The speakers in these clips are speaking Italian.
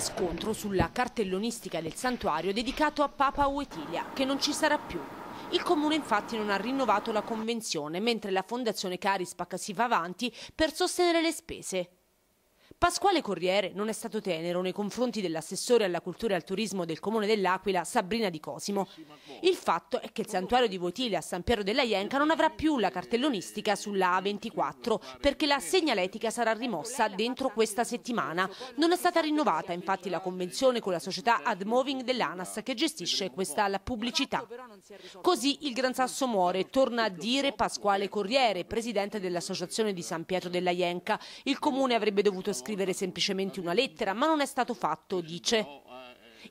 scontro sulla cartellonistica del santuario dedicato a Papa Oetilia, che non ci sarà più. Il comune infatti non ha rinnovato la convenzione, mentre la fondazione Carispac si va avanti per sostenere le spese. Pasquale Corriere non è stato tenero nei confronti dell'assessore alla cultura e al turismo del comune dell'Aquila, Sabrina Di Cosimo. Il fatto è che il santuario di Votile a San Piero della Ienca non avrà più la cartellonistica sulla A24 perché la segnaletica sarà rimossa dentro questa settimana. Non è stata rinnovata infatti la convenzione con la società AdMoving dell'ANAS che gestisce questa pubblicità. Così il Gran Sasso muore, torna a dire Pasquale Corriere, presidente dell'associazione di San Pietro della Ienca. Il comune avrebbe dovuto scrivere scrivere semplicemente una lettera, ma non è stato fatto, dice.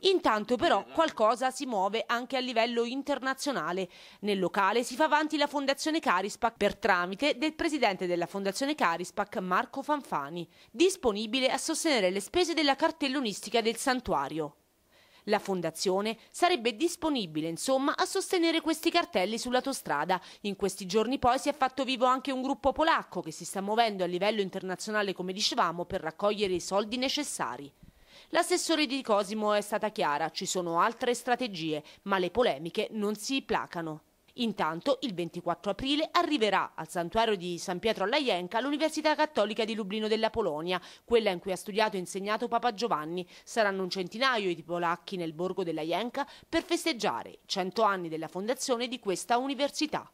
Intanto però qualcosa si muove anche a livello internazionale. Nel locale si fa avanti la Fondazione Carispac per tramite del presidente della Fondazione Carispac Marco Fanfani, disponibile a sostenere le spese della cartellonistica del santuario. La fondazione sarebbe disponibile, insomma, a sostenere questi cartelli sull'autostrada. In questi giorni poi si è fatto vivo anche un gruppo polacco che si sta muovendo a livello internazionale, come dicevamo, per raccogliere i soldi necessari. L'assessore di Cosimo è stata chiara, ci sono altre strategie, ma le polemiche non si placano. Intanto, il 24 aprile arriverà al santuario di San Pietro alla Jenca l'Università Cattolica di Lublino della Polonia, quella in cui ha studiato e insegnato Papa Giovanni. Saranno un centinaio di polacchi nel borgo della Jenca per festeggiare i 100 anni della fondazione di questa università.